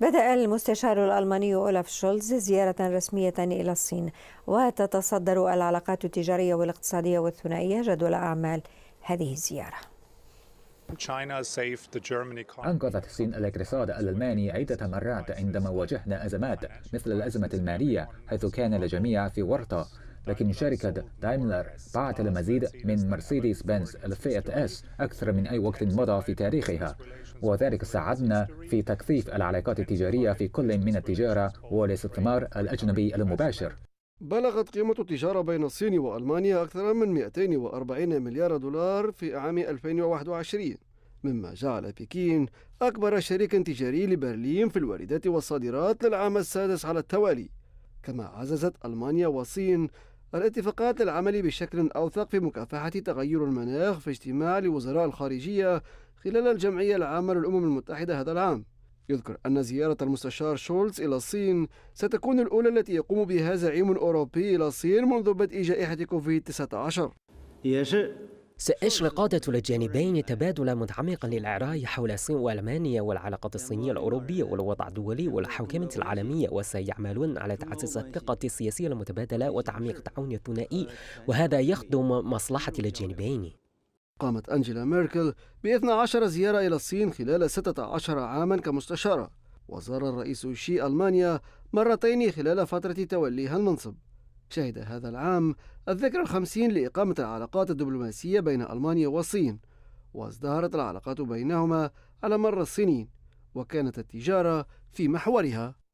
بدأ المستشار الألماني أولاف شولز زيارة رسمية إلى الصين وتتصدر العلاقات التجارية والاقتصادية والثنائية جدول أعمال هذه الزيارة أنقذت الصين الاقتصاد الألماني عدة مرات عندما واجهنا أزمات مثل الأزمة المالية حيث كان الجميع في ورطة لكن شركة دايملر باعت المزيد من مرسيدس بنز الفئة اس أكثر من أي وقت مضى في تاريخها وذلك ساعدنا في تكثيف العلاقات التجارية في كل من التجارة والاستثمار الأجنبي المباشر بلغت قيمة التجارة بين الصين وألمانيا أكثر من 240 مليار دولار في عام 2021 مما جعل بكين أكبر شريك تجاري لبرلين في الواردات والصادرات للعام السادس على التوالي كما عززت ألمانيا والصين الاتفاقات للعمل بشكل أوثق في مكافحة تغير المناخ في اجتماع لوزراء الخارجية خلال الجمعية العامة للأمم المتحدة هذا العام يذكر أن زيارة المستشار شولتز إلى الصين ستكون الأولى التي يقوم بها زعيم أوروبي إلى الصين منذ بدء جائحة كوفيد 19 سيشري قادة الجانبين تبادلا متعمقا للآراء حول الصين وألمانيا والعلاقات الصينية الأوروبية والوضع الدولي والحوكمة العالمية وسيعملون على تعزيز الثقة السياسية المتبادلة وتعميق التعاون الثنائي وهذا يخدم مصلحة الجانبين قامت أنجيلا ميركل بإثنى عشر زيارة إلى الصين خلال 16 عاما كمستشارة وزار الرئيس شي ألمانيا مرتين خلال فترة توليها المنصب شهد هذا العام الذكرى الخمسين لإقامة العلاقات الدبلوماسية بين ألمانيا والصين وازدهرت العلاقات بينهما على مر السنين وكانت التجارة في محورها